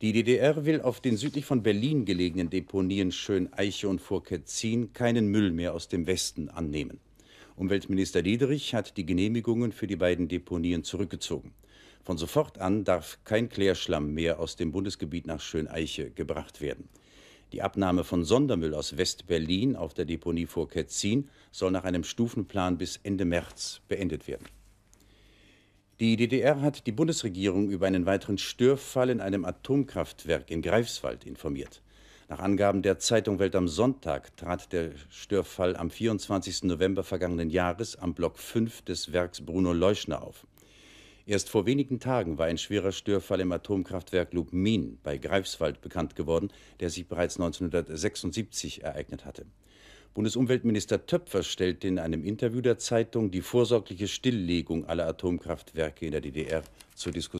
Die DDR will auf den südlich von Berlin gelegenen Deponien Schöneiche und Burketzin keinen Müll mehr aus dem Westen annehmen. Umweltminister Diederich hat die Genehmigungen für die beiden Deponien zurückgezogen. Von sofort an darf kein Klärschlamm mehr aus dem Bundesgebiet nach Schöneiche gebracht werden. Die Abnahme von Sondermüll aus West-Berlin auf der Deponie Burketzin soll nach einem Stufenplan bis Ende März beendet werden. Die DDR hat die Bundesregierung über einen weiteren Störfall in einem Atomkraftwerk in Greifswald informiert. Nach Angaben der Zeitung Welt am Sonntag trat der Störfall am 24. November vergangenen Jahres am Block 5 des Werks Bruno Leuschner auf. Erst vor wenigen Tagen war ein schwerer Störfall im Atomkraftwerk Lubmin bei Greifswald bekannt geworden, der sich bereits 1976 ereignet hatte. Bundesumweltminister Töpfer stellte in einem Interview der Zeitung die vorsorgliche Stilllegung aller Atomkraftwerke in der DDR zur Diskussion.